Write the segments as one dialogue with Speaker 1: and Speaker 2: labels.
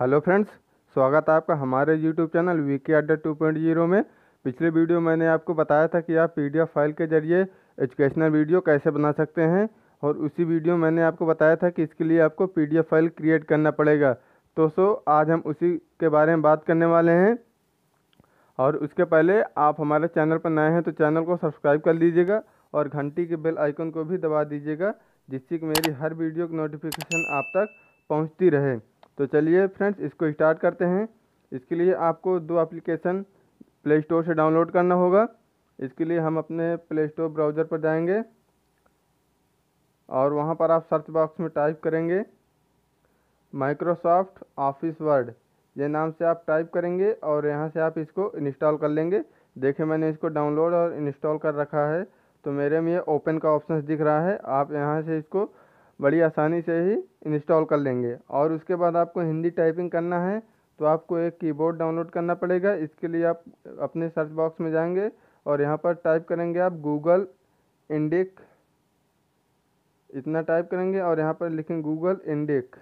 Speaker 1: hello friends स्वागत है आपका हमारे यूट्यूब चैनल वी के अड्डा टू पॉइंट जीरो में पिछले वीडियो मैंने आपको बताया था कि आप पी फाइल के ज़रिए एजुकेशनल वीडियो कैसे बना सकते हैं और उसी वीडियो मैंने आपको बताया था कि इसके लिए आपको पी फाइल क्रिएट करना पड़ेगा तो सो आज हम उसी के बारे में बात करने वाले हैं और उसके पहले आप हमारे चैनल पर नए हैं तो चैनल को सब्सक्राइब कर लीजिएगा और घंटी के बेल आइकन को भी दबा दीजिएगा जिससे कि मेरी हर वीडियो की नोटिफिकेशन आप तक पहुंचती रहे तो चलिए फ्रेंड्स इसको स्टार्ट करते हैं इसके लिए आपको दो एप्लीकेशन प्ले स्टोर से डाउनलोड करना होगा इसके लिए हम अपने प्ले स्टोर ब्राउज़र पर जाएंगे और वहाँ पर आप सर्च बॉक्स में टाइप करेंगे माइक्रोसॉफ्ट ऑफिस वर्ड ये नाम से आप टाइप करेंगे और यहाँ से आप इसको इंस्टॉल कर लेंगे देखिए मैंने इसको डाउनलोड और इंस्टॉल कर रखा है तो मेरे में ये ओपन का ऑप्शन दिख रहा है आप यहाँ से इसको बड़ी आसानी से ही इंस्टॉल कर लेंगे और उसके बाद आपको हिंदी टाइपिंग करना है तो आपको एक कीबोर्ड डाउनलोड करना पड़ेगा इसके लिए आप अपने सर्च बॉक्स में जाएंगे और यहाँ पर टाइप करेंगे आप गूगल इंडिक इतना टाइप करेंगे और यहाँ पर लिखेंगे गूगल इंडिक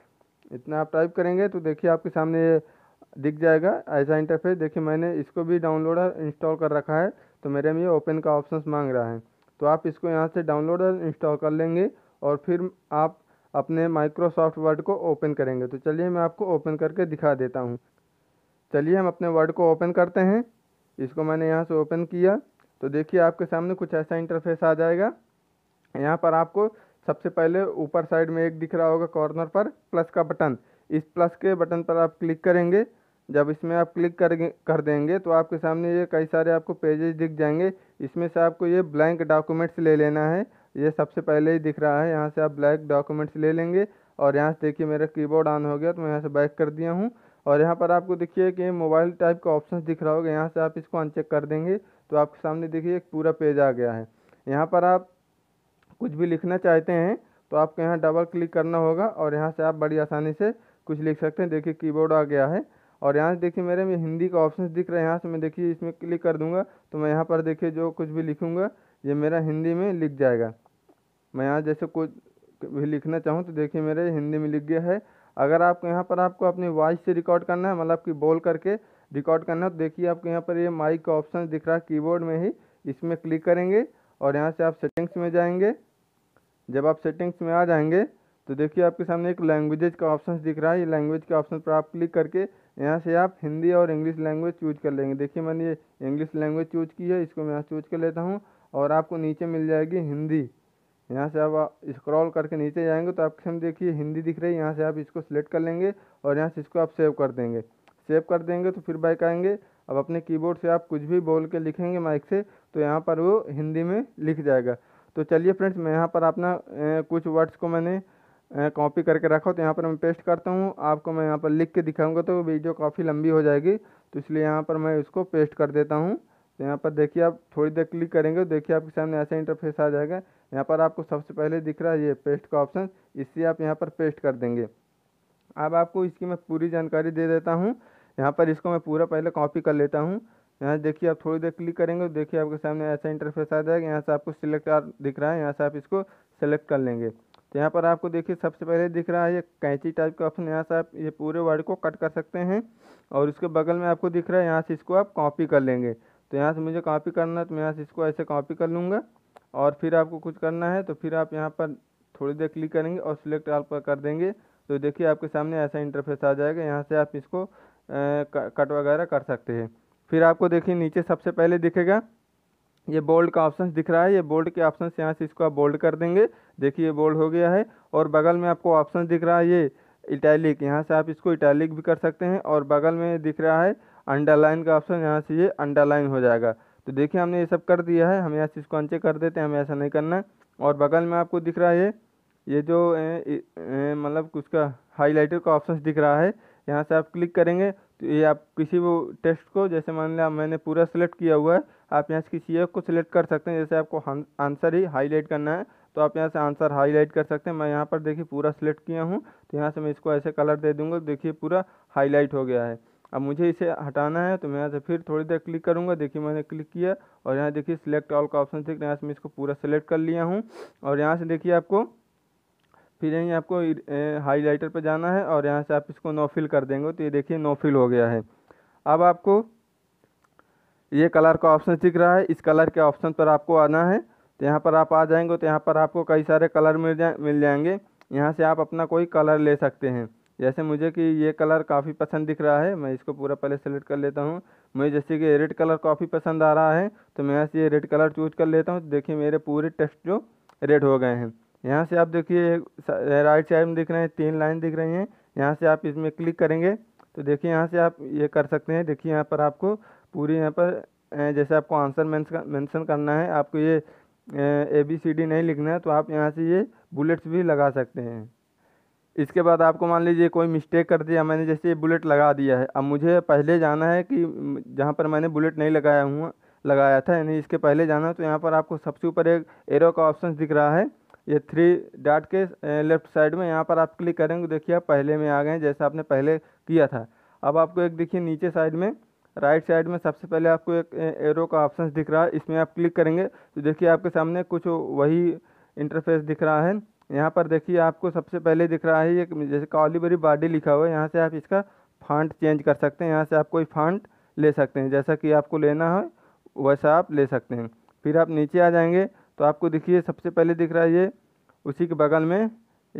Speaker 1: इतना आप टाइप करेंगे तो देखिए आपके सामने ये दिख जाएगा ऐसा इंटरफेस देखिए मैंने इसको भी डाउनलोड और इंस्टॉल कर रखा है तो मेरे में ये ओपन का ऑप्शन मांग रहा है तो आप इसको यहाँ से डाउनलोड और इंस्टॉल कर लेंगे और फिर आप अपने माइक्रोसॉफ्ट वर्ड को ओपन करेंगे तो चलिए मैं आपको ओपन करके दिखा देता हूँ चलिए हम अपने वर्ड को ओपन करते हैं इसको मैंने यहाँ से ओपन किया तो देखिए आपके सामने कुछ ऐसा इंटरफेस आ जाएगा यहाँ पर आपको सबसे पहले ऊपर साइड में एक दिख रहा होगा कॉर्नर पर प्लस का बटन इस प्लस के बटन पर आप क्लिक करेंगे जब इसमें आप क्लिक कर कर देंगे तो आपके सामने ये कई सारे आपको पेजेस दिख जाएंगे इसमें से आपको ये ब्लैंक डॉक्यूमेंट्स ले लेना है ये सबसे पहले ही दिख रहा है यहाँ से आप ब्लैक डॉक्यूमेंट्स ले लेंगे और यहाँ से देखिए मेरा कीबोर्ड ऑन हो गया तो मैं यहाँ से बैक कर दिया हूँ और यहाँ पर आपको देखिए कि मोबाइल टाइप का ऑप्शन दिख रहा होगा यहाँ से आप इसको अनचेक कर देंगे तो आपके सामने देखिए एक पूरा पेज आ गया है यहाँ पर आप कुछ भी लिखना चाहते हैं तो आपको यहाँ डबल क्लिक करना होगा और यहाँ से आप बड़ी आसानी से कुछ लिख सकते हैं देखिए कीबोर्ड आ गया है और यहाँ से देखिए मेरे में हिंदी का ऑप्शन दिख रहा है यहाँ से मैं देखिए इसमें क्लिक कर दूंगा तो मैं यहाँ पर देखिए जो कुछ भी लिखूँगा ये मेरा हिंदी में लिख जाएगा मैं यहाँ जैसे कुछ भी लिखना चाहूँ तो देखिए मेरे हिंदी में लिख गया है अगर आपको यहाँ पर आपको अपनी वॉइस से रिकॉर्ड करना है मतलब कि बोल करके रिकॉर्ड करना है तो देखिए आपको यहाँ पर ये माइक का ऑप्शन दिख रहा है कीबोर्ड में ही इसमें क्लिक करेंगे और यहाँ से आप सेटिंग्स में जाएंगे जब आप सेटिंग्स में आ जाएंगे तो देखिए आपके सामने एक लैंग्वेजेज का ऑप्शन दिख रहा है ये लैंग्वेज के ऑप्शन पर आप क्लिक करके यहाँ से आप हिंदी और इंग्लिश लैंग्वेज चूज कर लेंगे देखिए मैंने ये इंग्लिश लैंग्वेज चूज की है इसको मैं यहाँ चूज कर लेता हूँ और आपको नीचे मिल जाएगी हिंदी यहाँ से आप स्क्रॉल करके नीचे जाएंगे तो आपके सामने देखिए हिंदी दिख रही है यहाँ से आप इसको सिलेक्ट कर लेंगे और यहाँ से इसको आप सेव कर देंगे सेव कर देंगे तो फिर बाइक आएंगे अब अपने कीबोर्ड से आप कुछ भी बोल के लिखेंगे माइक से तो यहाँ पर वो हिंदी में लिख जाएगा तो चलिए फ्रेंड्स मैं यहाँ पर अपना कुछ वर्ड्स को मैंने कॉपी करके रखा तो यहाँ पर मैं पेस्ट करता हूँ आपको मैं यहाँ पर लिख के दिखाऊँगा तो वीडियो काफ़ी लंबी हो जाएगी तो इसलिए यहाँ पर मैं उसको पेस्ट कर देता हूँ तो यहाँ पर देखिए आप थोड़ी देर क्लिक करेंगे तो देखिए आपके सामने ऐसा इंटरफेस आ जाएगा यहाँ पर आपको सबसे पहले दिख रहा है ये पेस्ट का ऑप्शन इससे आप यहाँ पर पेस्ट कर देंगे अब आपको इसकी मैं पूरी जानकारी दे देता हूँ यहाँ पर इसको मैं पूरा पहले कॉपी कर लेता हूँ यहाँ देखिए आप थोड़ी देर क्लिक करेंगे तो देखिए आपके सामने ऐसा इंटरफेस आ जाएगा यहाँ से आपको सिलेक्ट दिख रहा है यहाँ से आप इसको सेलेक्ट कर लेंगे तो यहाँ पर आपको देखिए सबसे पहले दिख रहा है ये कैंची टाइप का ऑप्शन यहाँ से आप ये पूरे वर्ड को कट कर सकते हैं और उसके बगल में आपको दिख रहा है यहाँ से इसको आप कॉपी कर लेंगे तो यहाँ से मुझे कॉपी करना है तो मैं यहाँ से इसको ऐसे कॉपी कर लूँगा और फिर आपको कुछ करना है तो फिर आप यहाँ पर थोड़ी देर क्लिक करेंगे और सिलेक्ट ऑल पर कर देंगे तो देखिए आपके सामने ऐसा इंटरफेस आ जाएगा यहाँ से आप इसको कट वगैरह कर सकते हैं फिर आपको देखिए नीचे सबसे पहले दिखेगा ये बोल्ड का ऑप्शन दिख रहा है ये बोल्ड के ऑप्शन यहाँ से इसको आप बोल्ड कर देंगे देखिए ये बोल्ड हो गया है और बगल में आपको ऑप्शन दिख रहा है ये इटैलिक यहाँ से आप इसको इटैलिक भी कर सकते हैं और बगल में दिख रहा है अंडरलाइन का ऑप्शन यहाँ से ये अंडरलाइन हो जाएगा तो देखिए हमने ये सब कर दिया है हम यहाँ से इसको अनचेक कर देते हैं हमें ऐसा नहीं करना और बगल में आपको दिख रहा है ये ये जो मतलब उसका हाईलाइटर का ऑप्शन दिख रहा है यहाँ से आप क्लिक करेंगे तो ये आप किसी वो टेक्स्ट को जैसे मान लिया मैंने पूरा सिलेक्ट किया हुआ है आप यहाँ से किसी एक को सिलेक्ट कर सकते हैं जैसे आपको आंसर ही हाईलाइट करना है तो आप यहाँ से आंसर हाईलाइट कर सकते हैं मैं यहाँ पर देखिए पूरा सिलेक्ट किया हूँ तो यहाँ से मैं इसको ऐसे कलर दे दूँगा देखिए पूरा हाईलाइट हो गया है अब मुझे इसे हटाना है तो मैं यहाँ से फिर थोड़ी देर क्लिक करूँगा देखिए मैंने क्लिक किया और यहाँ देखिए सिलेक्ट ऑल का ऑप्शन देख रहे यहाँ से मैं इसको पूरा सेलेक्ट कर लिया हूँ और यहाँ से देखिए आपको फिर यहीं आपको हाईलाइटर पर जाना है और यहाँ से आप इसको नोफिल कर देंगे तो ये देखिए नोफिल हो गया है अब आपको ये कलर का ऑप्शन दिख रहा है इस कलर के ऑप्शन पर आपको आना है तो यहाँ पर आप आ जाएंगे तो यहाँ पर आपको कई सारे कलर मिल जाए मिल जाएंगे यहाँ से आप अपना कोई कलर ले सकते हैं जैसे मुझे कि ये कलर काफ़ी पसंद दिख रहा है मैं इसको पूरा पहले सेलेक्ट कर लेता हूँ मुझे जैसे कि रेड कलर काफ़ी पसंद आ रहा है तो मैं यहाँ से ये रेड कलर चूज कर लेता हूँ देखिए मेरे पूरे टेक्स्ट जो रेड हो गए हैं यहाँ से आप देखिए राइट साइड में दिख रहे हैं तीन लाइन दिख रही हैं यहाँ से आप इसमें क्लिक करेंगे तो देखिए यहाँ से आप ये कर सकते हैं देखिए यहाँ पर आपको पूरी यहाँ पर जैसे आपको आंसर मैंसन करना है आपको ये ए बी सी डी नहीं लिखना है तो आप यहाँ से ये बुलेट्स भी लगा सकते हैं इसके बाद आपको मान लीजिए कोई मिस्टेक कर दिया मैंने जैसे ये बुलेट लगा दिया है अब मुझे पहले जाना है कि जहाँ पर मैंने बुलेट नहीं लगाया हुआ लगाया था यानी इसके पहले जाना तो यहाँ पर आपको सबसे ऊपर एक एरो का ऑप्शन दिख रहा है ये थ्री डाट के लेफ्ट साइड में यहाँ पर आप क्लिक करेंगे देखिए आप पहले में आ गए जैसे आपने पहले किया था अब आपको एक देखिए नीचे साइड में राइट साइड में सबसे पहले आपको एक एरो का ऑप्शन दिख रहा है इसमें आप क्लिक करेंगे तो देखिए आपके सामने कुछ वही इंटरफेस दिख रहा है यहाँ पर देखिए आपको सबसे पहले दिख रहा है ये जैसे कॉलीबरी बॉडी लिखा हुआ है यहाँ से आप इसका फांट चेंज कर सकते हैं यहाँ से आप कोई फांट ले सकते हैं जैसा कि आपको लेना है वैसा आप ले सकते हैं फिर आप नीचे आ जाएंगे तो आपको देखिए सबसे पहले दिख रहा है ये उसी के बगल में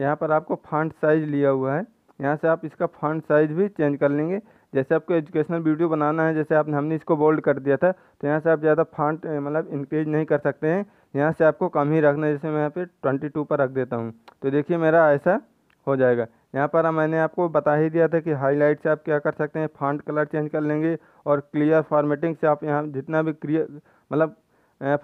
Speaker 1: यहाँ पर आपको फांट साइज लिया हुआ है यहाँ से आप इसका फांट साइज भी चेंज कर लेंगे जैसे आपको एजुकेशनल वीडियो बनाना है जैसे आपने हमने इसको बोल्ड कर दिया था तो यहाँ से आप ज़्यादा फांट मतलब इंक्रीज नहीं कर सकते हैं यहाँ से आपको कम ही रखना है जैसे मैं यहाँ पे ट्वेंटी टू पर रख देता हूँ तो देखिए मेरा ऐसा हो जाएगा यहाँ पर मैंने आपको बता ही दिया था कि हाईलाइट से आप क्या कर सकते हैं फॉन्ट कलर चेंज कर लेंगे और क्लियर फॉर्मेटिंग से आप यहाँ जितना भी क्लियर मतलब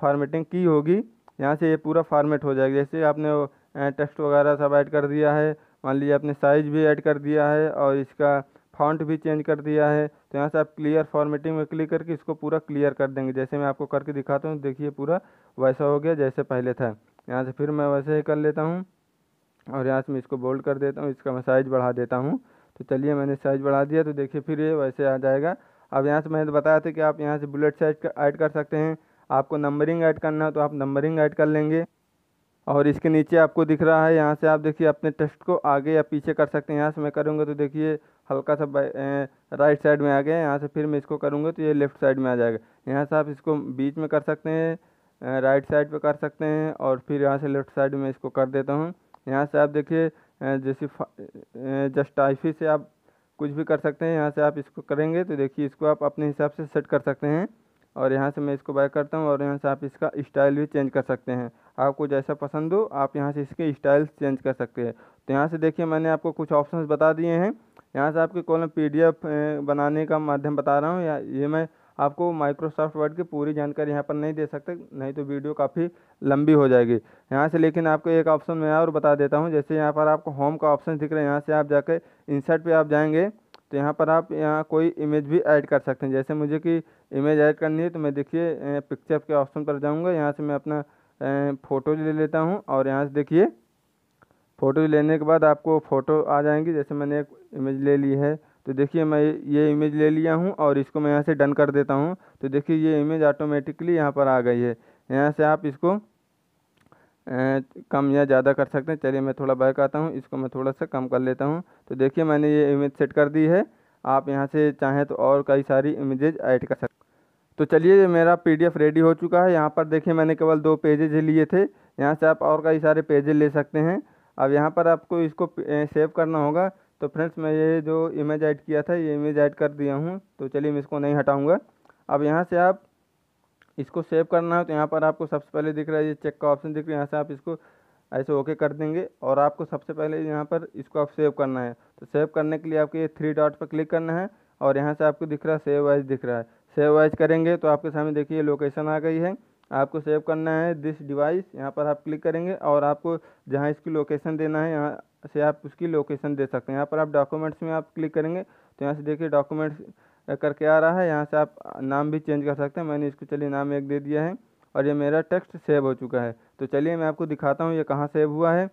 Speaker 1: फॉर्मेटिंग की होगी यहाँ से ये पूरा फॉर्मेट हो जाएगा जैसे आपने टेक्स्ट वगैरह सब ऐड कर दिया है मान लीजिए आपने साइज भी ऐड कर दिया है और इसका फॉन्ट भी चेंज कर दिया है तो यहाँ से आप क्लियर फॉर्मेटिंग में क्लिक करके इसको पूरा क्लियर कर देंगे जैसे मैं आपको करके दिखाता हूँ देखिए पूरा वैसा हो गया जैसे पहले था यहाँ से फिर मैं वैसे ही कर लेता हूँ और यहाँ से मैं इसको बोल्ड कर देता हूँ इसका मैं साइज़ बढ़ा देता हूँ तो चलिए मैंने साइज़ बढ़ा दिया तो देखिए फिर ये वैसे आ जाएगा अब यहाँ से मैंने तो बताया था कि आप यहाँ से बुलेट साइज ऐड कर सकते हैं आपको नंबरिंग ऐड करना हो तो आप नंबरिंग ऐड कर लेंगे और इसके नीचे आपको दिख रहा है यहाँ से आप देखिए अपने टेस्ट को आगे या पीछे कर सकते हैं यहाँ से मैं करूँगा तो देखिए हल्का सा राइट साइड में आ गया यहाँ से फिर मैं इसको करूँगा तो ये लेफ़्ट साइड में आ जाएगा यहाँ से आप इसको बीच में कर सकते हैं राइट साइड पे कर सकते हैं और फिर यहाँ से लेफ़्ट साइड में इसको कर देता हूँ यहाँ से आप देखिए जैसे जस्ट आइफी से आप कुछ भी कर सकते हैं यहाँ से आप इसको करेंगे तो देखिए इसको आप अपने हिसाब से सेट कर सकते हैं और यहाँ से मैं इसको बाय करता हूँ और यहाँ से आप इसका स्टाइल भी चेंज कर सकते हैं आपको जैसा पसंद हो आप यहाँ से इसके स्टाइल चेंज कर सकते हैं तो यहाँ से देखिए मैंने आपको कुछ ऑप्शंस बता दिए हैं यहाँ से आपके कॉलम पीडीएफ बनाने का माध्यम बता रहा हूँ या ये मैं आपको माइक्रोसॉफ्ट वर्ड की पूरी जानकारी यहाँ पर नहीं दे सकते नहीं तो वीडियो काफ़ी लंबी हो जाएगी यहाँ से लेकिन आपको एक ऑप्शन मैं और बता देता हूँ जैसे यहाँ पर आपको होम का ऑप्शन दिख रहा है यहाँ से आप जाकर इंसर्ट पे आप जाएंगे तो यहाँ पर आप यहाँ कोई इमेज भी ऐड कर सकते हैं जैसे मुझे कि इमेज ऐड करनी है तो मैं देखिए पिक्चर के ऑप्शन पर जाऊँगा यहाँ से मैं अपना फ़ोटो ले लेता हूँ और यहाँ से देखिए फ़ोटो लेने के बाद आपको फ़ोटो आ जाएंगी जैसे मैंने एक इमेज ले ली है तो देखिए मैं ये इमेज ले लिया हूँ और इसको मैं यहाँ से डन कर देता हूँ तो देखिए ये इमेज ऑटोमेटिकली यहाँ पर आ गई है यहाँ से आप इसको कम या ज़्यादा कर सकते हैं चलिए मैं थोड़ा बैक आता हूँ इसको मैं थोड़ा सा कम कर लेता हूँ तो देखिए मैंने ये इमेज सेट कर दी है आप यहाँ से चाहें तो और कई सारी इमेजेज ऐड कर सकते तो चलिए मेरा पीडीएफ रेडी हो चुका है यहाँ पर देखिए मैंने केवल दो पेजेज लिए थे यहाँ से आप और कई सारे पेजेज ले सकते हैं अब यहाँ पर आपको इसको सेव करना होगा तो फ्रेंड्स मैं ये जो इमेज ऐड किया था ये इमेज ऐड कर दिया हूँ तो चलिए मैं इसको नहीं हटाऊंगा अब यहाँ से आप इसको सेव करना है तो यहाँ पर आपको सबसे पहले दिख रहा है ये चेक का ऑप्शन दिख रहा है यहाँ से आप इसको ऐसे ओके कर देंगे और आपको सबसे पहले यहाँ पर इसको आप सेव करना है तो सेव करने के लिए आपको ये थ्री डॉट पर क्लिक करना है और यहाँ से आपको दिख रहा है सेव वाइज दिख रहा है सेव वाइज करेंगे तो आपके सामने देखिए लोकेशन आ गई है आपको सेव करना है दिस डिवाइस यहाँ पर आप क्लिक करेंगे और आपको जहाँ इसकी लोकेशन देना है यहाँ से आप उसकी लोकेशन दे सकते हैं यहाँ पर आप डॉक्यूमेंट्स में आप क्लिक करेंगे तो यहाँ से देखिए डॉक्यूमेंट्स करके आ रहा है यहाँ से आप नाम भी चेंज कर सकते हैं मैंने इसको चलिए नाम एक दे दिया है और ये मेरा टेक्स्ट सेव हो चुका है तो चलिए मैं आपको दिखाता हूँ ये कहाँ सेव हुआ है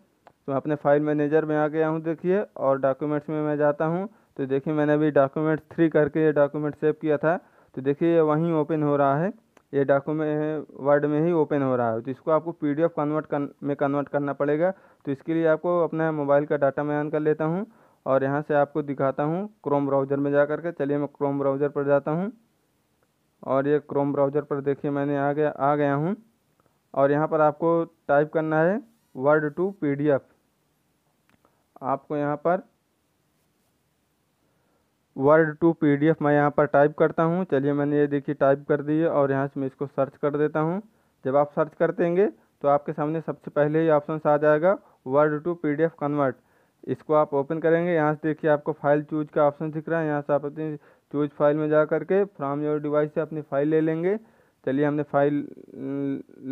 Speaker 1: तो अपने फाइल मैनेजर में आ गया हूँ देखिए और डॉक्यूमेंट्स में मैं जाता हूँ तो देखिए मैंने अभी डॉक्यूमेंट थ्री करके ये डॉक्यूमेंट सेव किया था तो देखिए ये वहीं ओपन हो रहा है ये डॉक्यूमेंट वर्ड में ही ओपन हो रहा है तो इसको आपको पी डी एफ कन्वर्ट कन, में कन्वर्ट करना पड़ेगा तो इसके लिए आपको अपना मोबाइल का डाटा मैं ऑन कर लेता हूँ और यहाँ से आपको दिखाता हूँ क्रोम ब्राउज़र में जा कर के चलिए मैं क्रोम ब्राउज़र पर जाता हूँ और ये क्रोम ब्राउज़र पर देखिए मैंने आ गया आ गया हूँ और यहाँ पर आपको टाइप करना है वर्ड टू पीडीएफ आपको यहाँ पर वर्ड टू पीडीएफ मैं यहाँ पर टाइप करता हूँ चलिए मैंने ये देखिए टाइप कर दी है और यहाँ से मैं इसको सर्च कर देता हूँ जब आप सर्च कर देंगे तो आपके सामने सबसे पहले ही ऑप्शन आ जाएगा वर्ड टू पीडीएफ कन्वर्ट इसको आप ओपन करेंगे यहाँ से देखिए आपको फाइल चूज का ऑप्शन दिख रहा है यहाँ से आप अपनी चूज फाइल में जा करके फ्राम योर डिवाइस से अपनी फाइल ले लेंगे चलिए हमने फाइल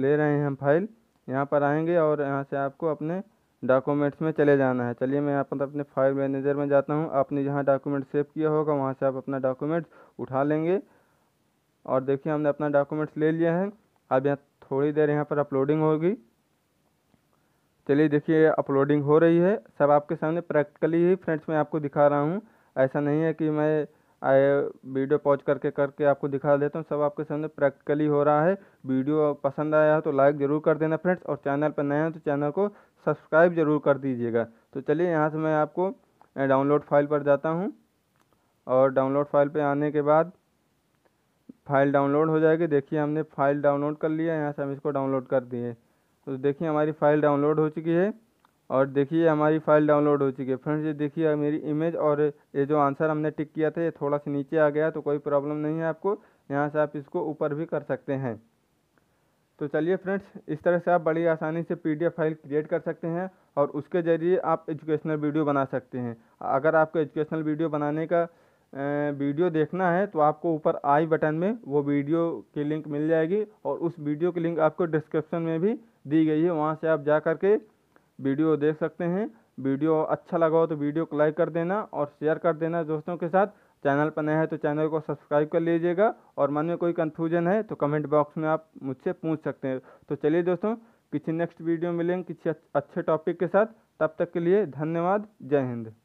Speaker 1: ले रहे हैं हम फाइल यहाँ पर आएंगे और यहाँ से आपको अपने डॉक्यूमेंट्स में चले जाना है चलिए मैं यहाँ पर अपने फाइल मैनेजर में जाता हूँ आपने जहाँ डॉक्यूमेंट सेव किया होगा वहाँ से आप अपना डॉक्यूमेंट्स उठा लेंगे और देखिए हमने अपना डॉक्यूमेंट्स ले लिया है अब यहाँ थोड़ी देर यहाँ पर अपलोडिंग होगी चलिए देखिए अपलोडिंग हो रही है सब आपके सामने प्रैक्टिकली ही फ्रेंड्स मैं आपको दिखा रहा हूँ ऐसा नहीं है कि मैं आए वीडियो पॉज करके करके आपको दिखा देता हूँ सब आपके सामने प्रैक्टिकली हो रहा है वीडियो पसंद आया हो तो लाइक ज़रूर कर देना फ्रेंड्स और चैनल पर नए हैं तो चैनल को सब्सक्राइब ज़रूर कर दीजिएगा तो चलिए यहाँ से मैं आपको डाउनलोड फाइल पर जाता हूँ और डाउनलोड फाइल पर आने के बाद फाइल डाउनलोड हो जाएगी देखिए हमने फाइल डाउनलोड कर लिया यहाँ से हम इसको डाउनलोड कर दिए तो देखिए हमारी फ़ाइल डाउनलोड हो चुकी है और देखिए हमारी फ़ाइल डाउनलोड हो चुकी है फ्रेंड्स ये देखिए मेरी इमेज और ये जो आंसर हमने टिक किया था ये थोड़ा सा नीचे आ गया तो कोई प्रॉब्लम नहीं है आपको यहाँ से आप इसको ऊपर भी कर सकते हैं तो चलिए फ्रेंड्स इस तरह से आप बड़ी आसानी से पी फाइल क्रिएट कर सकते हैं और उसके ज़रिए आप एजुकेशनल वीडियो बना सकते हैं अगर आपको एजुकेशनल वीडियो बनाने का वीडियो देखना है तो आपको ऊपर आई बटन में वो वीडियो की लिंक मिल जाएगी और उस वीडियो की लिंक आपको डिस्क्रिप्शन में भी दी गई है वहाँ से आप जा कर के वीडियो देख सकते हैं वीडियो अच्छा लगा हो तो वीडियो को लाइक कर देना और शेयर कर देना दोस्तों के साथ चैनल पर नया है तो चैनल को सब्सक्राइब कर लीजिएगा और मन में कोई कन्फ्यूजन है तो कमेंट बॉक्स में आप मुझसे पूछ सकते हैं तो चलिए दोस्तों किसी नेक्स्ट वीडियो मिलेंगे किसी अच्छे टॉपिक के साथ तब तक के लिए धन्यवाद जय हिंद